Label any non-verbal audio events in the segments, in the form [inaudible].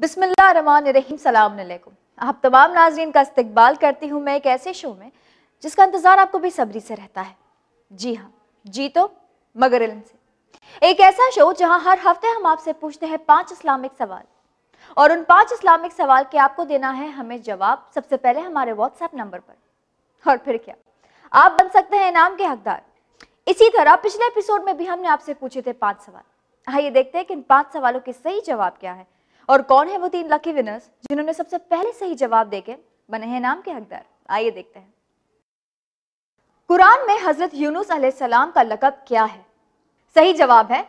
बिसमीम सलामकुम आप तमाम नाजरन का इस्तबाल करती हूँ मैं एक ऐसे शो में जिसका इंतज़ार आपको बेसब्री से रहता है जी हाँ जी तो मगर इल्म से एक ऐसा शो जहाँ हर हफ्ते हम आपसे पूछते हैं पांच इस्लामिक सवाल और उन पांच इस्लामिक सवाल के आपको देना है हमें जवाब सबसे पहले हमारे व्हाट्सएप नंबर पर और फिर क्या आप बन सकते हैं इनाम के हकदार इसी तरह पिछले एपिसोड में भी हमने आपसे पूछे थे पांच सवाल आइए देखते हैं कि इन पांच सवालों के सही जवाब क्या है और कौन है वो तीन लकी विनर्स जिन्होंने सबसे पहले सही जवाब देके बने हैं नाम के हकदार आइए देखते हैं कुरान में हजरत यूनुस सलाम का लकब क्या है सही जवाब है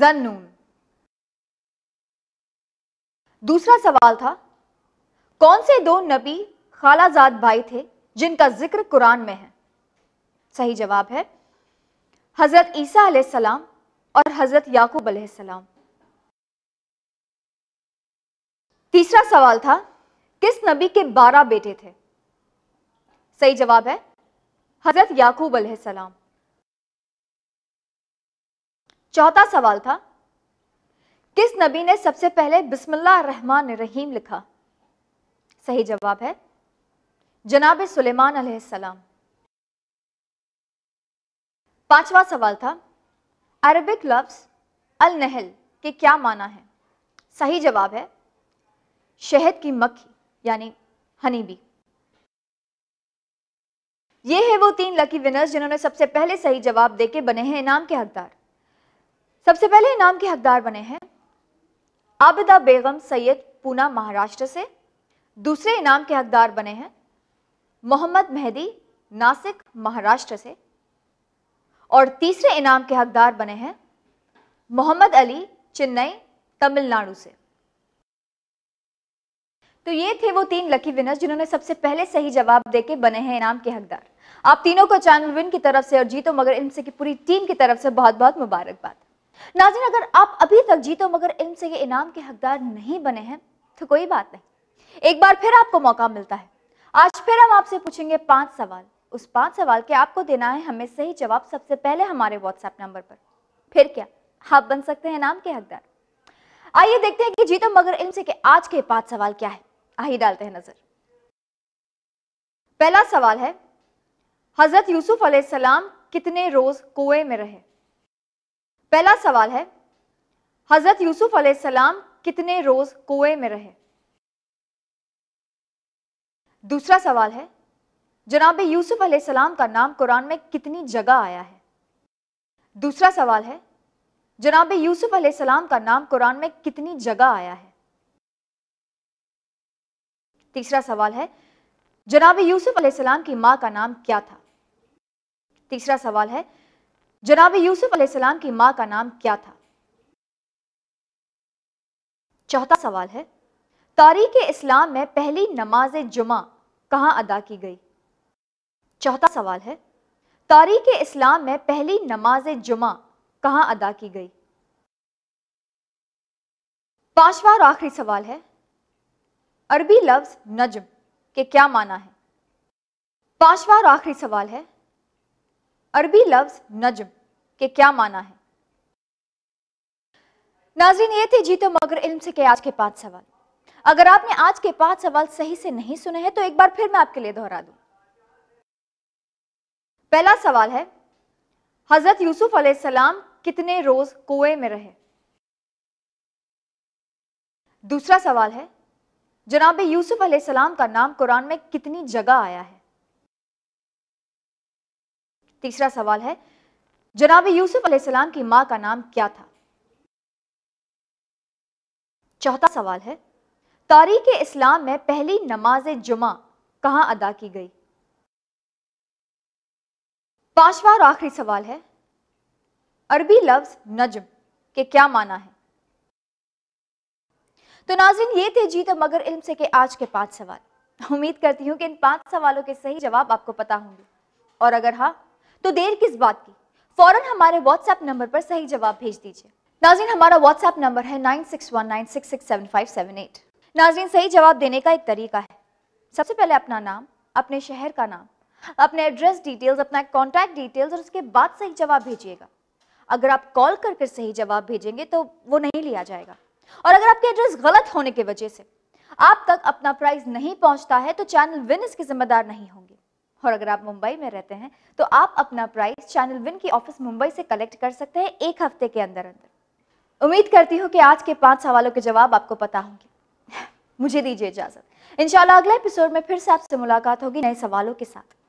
जन्नून दूसरा सवाल था कौन से दो नबी खालाजाद भाई थे जिनका जिक्र कुरान में है सही जवाब है हजरत ईसा सलाम और हजरत याकूब सलाम तीसरा सवाल था किस नबी के बारह बेटे थे सही जवाब है हजरत याकूब सलाम चौथा सवाल था किस नबी ने सबसे पहले बिस्मिल्लाह रहमान रहीम लिखा सही जवाब है जनाब सुलेमान सलाम पांचवा सवाल था अरबिक लफ्ज अल नहल के क्या माना है सही जवाब है शहद की मक्खी यानी हनी बी ये है वो तीन लकी विनर्स जिन्होंने सबसे पहले सही जवाब देके बने हैं इनाम के हकदार सबसे पहले इनाम के हकदार बने हैं आबिदा बेगम सैयद पूना महाराष्ट्र से दूसरे इनाम के हकदार बने हैं मोहम्मद मेहदी नासिक महाराष्ट्र से और तीसरे इनाम के हकदार बने हैं मोहम्मद अली चेन्नई तमिलनाडु से तो ये थे वो तीन लकी विनर्स जिन्होंने सबसे पहले सही जवाब देके बने हैं इनाम के हकदार आप तीनों को चैनल विन की तरफ से और जीतो मगर इनसे की पूरी टीम की तरफ से बहुत बहुत मुबारकबाद नाजिन अगर आप अभी तक जीतो मगर इनसे ये इनाम के हकदार नहीं बने हैं तो कोई बात नहीं एक बार फिर आपको मौका मिलता है आज फिर हम आपसे पूछेंगे पांच सवाल उस पांच सवाल के आपको देना है हमें सही जवाब सबसे पहले हमारे व्हाट्सएप नंबर पर फिर क्या आप बन सकते हैं इनाम के हकदार आइए देखते हैं कि जीतो मगर इनसे के आज के पांच सवाल क्या है आइए डालते हैं नजर पहला सवाल है हजरत यूसुफ अलैहिस्सलाम कितने रोज कुएं में रहे पहला सवाल है हजरत यूसुफ अलैहिस्सलाम कितने रोज कुएं में रहे दूसरा सवाल है जनाब यूसुफ अलैहिस्सलाम का नाम कुरान में कितनी जगह आया है दूसरा सवाल है जनाब यूसुफ अलैहिस्सलाम का नाम कुरान में कितनी जगह आया है तीसरा सवाल है जनाब यूसुफ अलैहिस्सलाम की माँ का नाम क्या था तीसरा सवाल है जनाब यूसुफ अलैहिस्सलाम की माँ का नाम क्या था चौथा सवाल है तारीख इस्लाम में पहली नमाज जुमा कहाँ अदा की गई चौथा सवाल है तारीख इस्लाम में पहली नमाज जुमा कहाँ अदा की गई पांचवा और आखिरी सवाल है अरबी लफ्ज नजम के क्या माना है पांचवा और आखिरी सवाल है अरबी लफ्ज नजम के क्या माना है नाजरीन ये थे जीतो मगर इल्म से के आज के पांच सवाल अगर आपने आज के पांच सवाल सही से नहीं सुने हैं तो एक बार फिर मैं आपके लिए दोहरा दूं पहला सवाल है हजरत यूसुफ अलैहिस्सलाम कितने रोज कुएं में रहे दूसरा सवाल है जनाब यूसुफ अलैहिस्सलाम का नाम कुरान में कितनी जगह आया है तीसरा सवाल है जनाब यूसुफ अलैहिस्सलाम की मां का नाम क्या था चौथा सवाल है तारीख इस्लाम में पहली नमाज जुमा कहां अदा की गई पांचवा और आखिरी सवाल है अरबी लफ्ज नजम के क्या माना है तो नाजिन ये थे जीत मगर इल्म से के आज के पांच सवाल उम्मीद करती हूँ कि इन पांच सवालों के सही जवाब आपको पता होंगे और अगर हाँ तो देर किस बात की फौरन हमारे व्हाट्सएप नंबर पर सही जवाब भेज दीजिए नाजिन हमारा व्हाट्सएप नंबर है nine six one nine six seven five seven eight नाजिन सही जवाब देने का एक तरीका है सबसे पहले अपना नाम अपने शहर का नाम अपने एड्रेस डिटेल्स अपना कॉन्टैक्ट डिटेल्स और उसके बाद सही जवाब भेजिएगा अगर आप कॉल करके सही जवाब भेजेंगे तो वो नहीं लिया जाएगा और अगर आपके एड्रेस गलत होने की वजह से आप तक अपना प्राइस नहीं पहुंचता है तो चैनल विन इसके जिम्मेदार नहीं होंगे और अगर आप मुंबई में रहते हैं तो आप अपना प्राइस चैनल विन की ऑफिस मुंबई से कलेक्ट कर सकते हैं एक हफ्ते के अंदर अंदर उम्मीद करती हूँ कि आज के पांच सवालों के जवाब आपको पता होंगे [laughs] मुझे दीजिए इजाजत इंशाल्लाह अगले एपिसोड में फिर से आपसे मुलाकात होगी नए सवालों के साथ